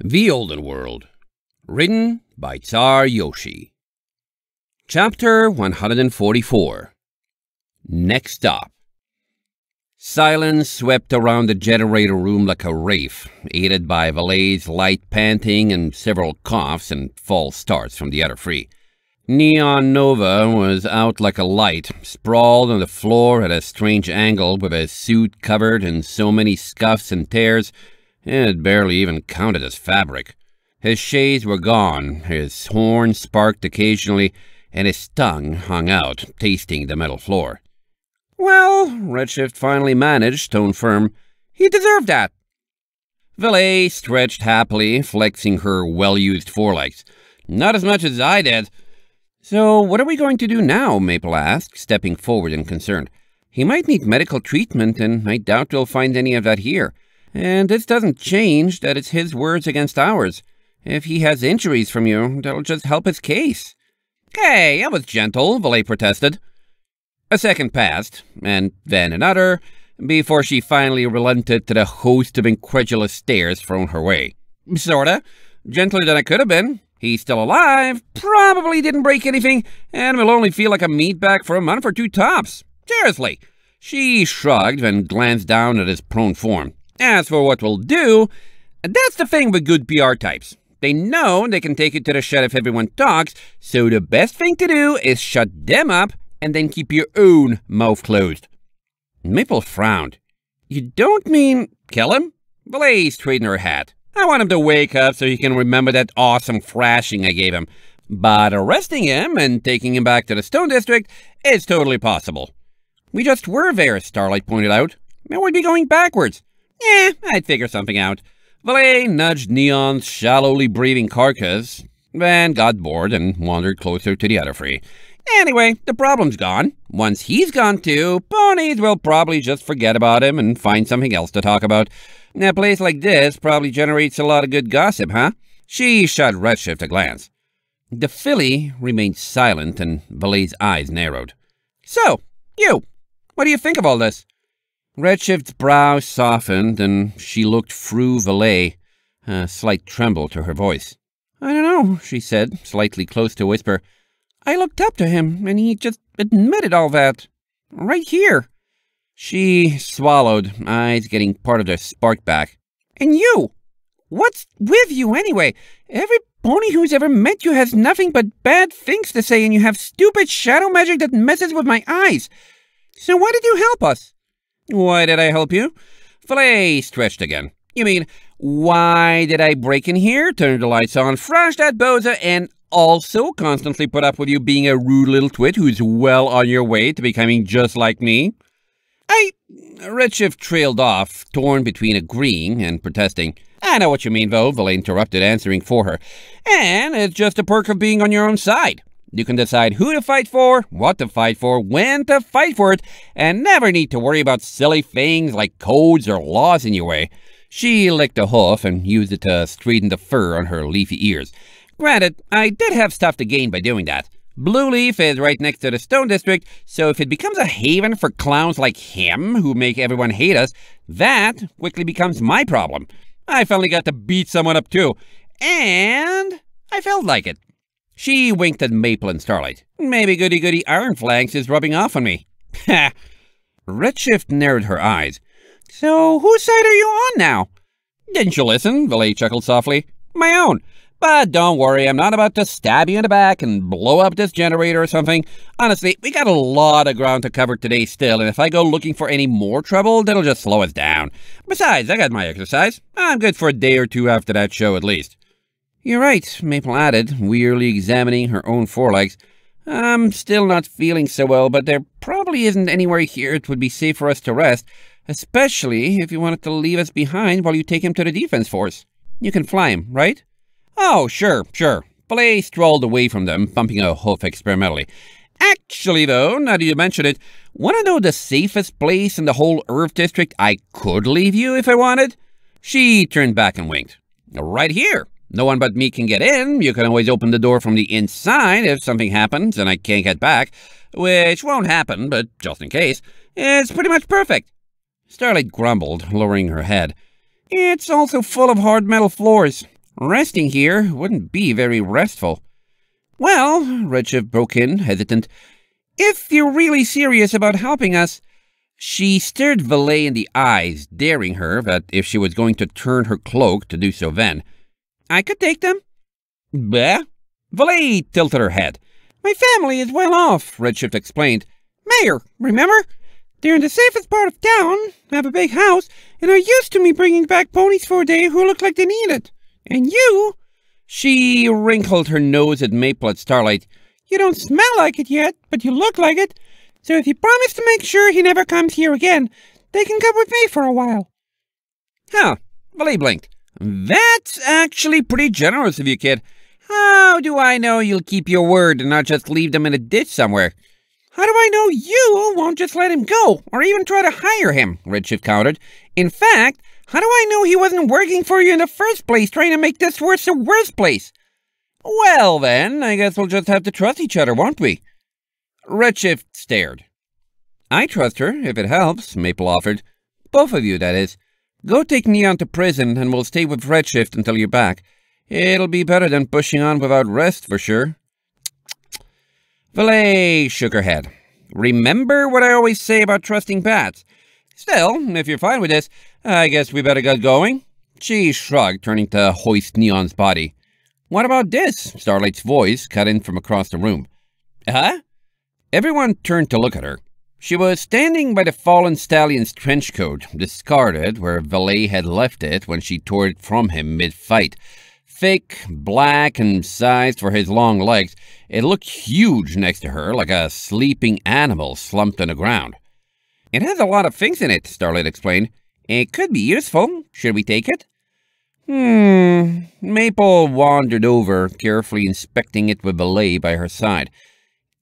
The Olden World, written by Tsar Yoshi. Chapter 144 Next Stop Silence swept around the generator room like a wraith, aided by Valet's light panting and several coughs and false starts from the other three. Neon Nova was out like a light, sprawled on the floor at a strange angle with a suit covered in so many scuffs and tears it barely even counted as fabric. His shades were gone, his horn sparked occasionally, and his tongue hung out, tasting the metal floor. Well, Redshift finally managed, tone firm, he deserved that. Valet stretched happily, flexing her well-used forelegs. Not as much as I did. So what are we going to do now, Maple asked, stepping forward and concerned. He might need medical treatment, and I doubt we'll find any of that here. And this doesn't change that it's his words against ours. If he has injuries from you, that'll just help his case. Hey, I was gentle, Valet protested. A second passed, and then another, before she finally relented to the host of incredulous stares thrown her way. Sorta. Gentler than I could have been. He's still alive, probably didn't break anything, and will only feel like a meatbag for a month or two tops. Seriously. She shrugged and glanced down at his prone form. As for what we'll do, that's the thing with good PR types. They know they can take you to the shed if everyone talks, so the best thing to do is shut them up and then keep your own mouth closed. Maple frowned. You don't mean kill him? Blaze straightened her hat. I want him to wake up so he can remember that awesome thrashing I gave him. But arresting him and taking him back to the Stone District is totally possible. We just were there, Starlight pointed out. And we'd be going backwards. Eh, I'd figure something out. Valet nudged Neon's shallowly breathing carcass, then got bored and wandered closer to the other three. Anyway, the problem's gone. Once he's gone too, ponies will probably just forget about him and find something else to talk about. a place like this probably generates a lot of good gossip, huh? She shot Redshift a glance. The filly remained silent and Valet's eyes narrowed. So, you, what do you think of all this? Redshift's brow softened, and she looked Fru Valet, a slight tremble to her voice. I don't know, she said, slightly close to whisper. I looked up to him, and he just admitted all that. Right here. She swallowed, eyes getting part of their spark back. And you! What's with you anyway? Every pony who's ever met you has nothing but bad things to say, and you have stupid shadow magic that messes with my eyes. So why did you help us? Why did I help you? Filet stretched again. You mean, why did I break in here, turn the lights on, flash that boza, and also constantly put up with you being a rude little twit who's well on your way to becoming just like me? I... Redshift trailed off, torn between agreeing and protesting. I know what you mean, though, Valet interrupted, answering for her. And it's just a perk of being on your own side. You can decide who to fight for, what to fight for, when to fight for it, and never need to worry about silly things like codes or laws in your way. She licked a hoof and used it to straighten the fur on her leafy ears. Granted, I did have stuff to gain by doing that. Blue Leaf is right next to the Stone District, so if it becomes a haven for clowns like him who make everyone hate us, that quickly becomes my problem. I finally got to beat someone up too, and I felt like it. She winked at Maple and Starlight. Maybe goody goody Iron Flanks is rubbing off on me. Ha! Redshift narrowed her eyes. So whose side are you on now? Didn't you listen? Valet chuckled softly. My own. But don't worry, I'm not about to stab you in the back and blow up this generator or something. Honestly, we got a lot of ground to cover today still, and if I go looking for any more trouble, that'll just slow us down. Besides, I got my exercise. I'm good for a day or two after that show at least. You're right, Maple added, wearily examining her own forelegs. I'm still not feeling so well, but there probably isn't anywhere here it would be safe for us to rest, especially if you wanted to leave us behind while you take him to the defense force. You can fly him, right? Oh, sure, sure. Blay strolled away from them, bumping a hoof experimentally. Actually, though, now that you mention it, want to know the safest place in the whole Earth District I could leave you if I wanted? She turned back and winked. Right here. No one but me can get in. You can always open the door from the inside if something happens and I can't get back, which won't happen, but just in case, it's pretty much perfect. Starlight grumbled, lowering her head. It's also full of hard metal floors. Resting here wouldn't be very restful. Well, Redshift broke in, hesitant, if you're really serious about helping us... She stared Valet in the eyes, daring her that if she was going to turn her cloak to do so then, I could take them. Bah? Valet tilted her head. My family is well off, Redshift explained. Mayor, remember? They're in the safest part of town, have a big house, and are used to me bringing back ponies for a day who look like they need it. And you... She wrinkled her nose at Maple at Starlight. You don't smell like it yet, but you look like it. So if you promise to make sure he never comes here again, they can come with me for a while. Huh. Valet blinked. That's actually pretty generous of you, kid. How do I know you'll keep your word and not just leave them in a ditch somewhere? How do I know you won't just let him go or even try to hire him? Redshift countered. In fact, how do I know he wasn't working for you in the first place, trying to make this worse a worse place? Well, then, I guess we'll just have to trust each other, won't we? Redshift stared. I trust her, if it helps, Maple offered. Both of you, that is. Go take Neon to prison and we'll stay with Redshift until you're back. It'll be better than pushing on without rest for sure. Valet shook her head. Remember what I always say about trusting bats. Still, if you're fine with this, I guess we better get going. She shrugged, turning to hoist Neon's body. What about this? Starlight's voice cut in from across the room. Huh? Everyone turned to look at her. She was standing by the fallen stallion's trench coat, discarded where Valet had left it when she tore it from him mid-fight. Thick, black, and sized for his long legs, it looked huge next to her, like a sleeping animal slumped on the ground. It has a lot of things in it, Starlight explained. It could be useful. Should we take it? Hmm. Maple wandered over, carefully inspecting it with Valet by her side.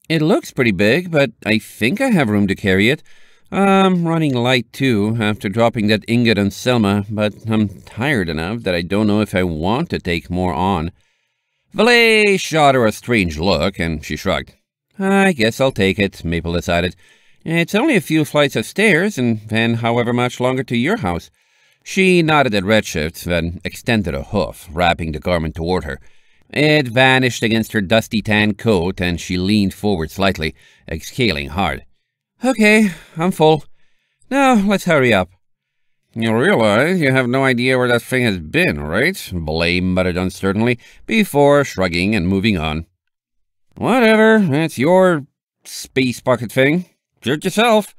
It looks pretty big, but I think I have room to carry it. I'm running light too, after dropping that ingot on Selma, but I'm tired enough that I don't know if I want to take more on. Valet shot her a strange look, and she shrugged. I guess I'll take it, Maple decided. It's only a few flights of stairs, and then however much longer to your house. She nodded at Redshift, then extended a hoof, wrapping the garment toward her. It vanished against her dusty tan coat and she leaned forward slightly, exhaling hard. Okay, I'm full. Now, let's hurry up. You realize you have no idea where that thing has been, right? Blame muttered uncertainly, before shrugging and moving on. Whatever, it's your space bucket thing. Jerk yourself.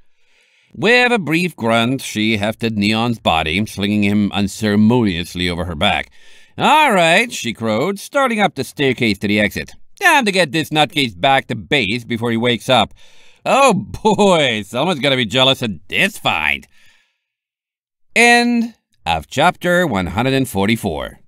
With a brief grunt, she hefted Neon's body, slinging him unceremoniously over her back. All right, she crowed, starting up the staircase to the exit. Time to get this nutcase back to base before he wakes up. Oh boy, someone's gonna be jealous of this find. End of chapter 144.